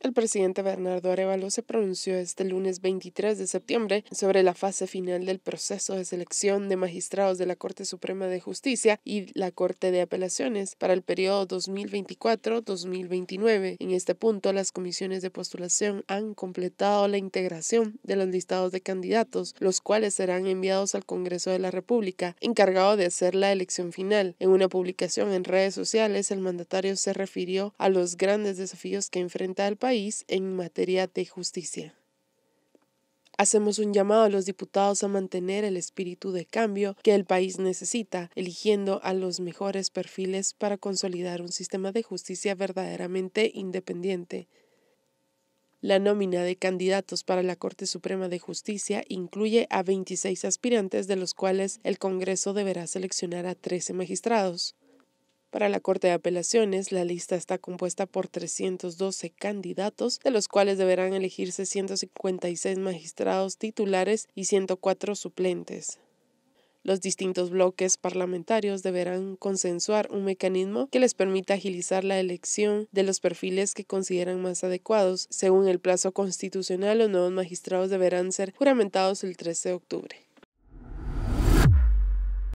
El presidente Bernardo Arevalo se pronunció este lunes 23 de septiembre sobre la fase final del proceso de selección de magistrados de la Corte Suprema de Justicia y la Corte de Apelaciones para el periodo 2024-2029. En este punto, las comisiones de postulación han completado la integración de los listados de candidatos, los cuales serán enviados al Congreso de la República, encargado de hacer la elección final. En una publicación en redes sociales, el mandatario se refirió a los grandes desafíos que enfrenta el país país en materia de justicia. Hacemos un llamado a los diputados a mantener el espíritu de cambio que el país necesita, eligiendo a los mejores perfiles para consolidar un sistema de justicia verdaderamente independiente. La nómina de candidatos para la Corte Suprema de Justicia incluye a 26 aspirantes, de los cuales el Congreso deberá seleccionar a 13 magistrados. Para la Corte de Apelaciones, la lista está compuesta por 312 candidatos, de los cuales deberán elegirse 156 magistrados titulares y 104 suplentes. Los distintos bloques parlamentarios deberán consensuar un mecanismo que les permita agilizar la elección de los perfiles que consideran más adecuados. Según el plazo constitucional, los nuevos magistrados deberán ser juramentados el 13 de octubre.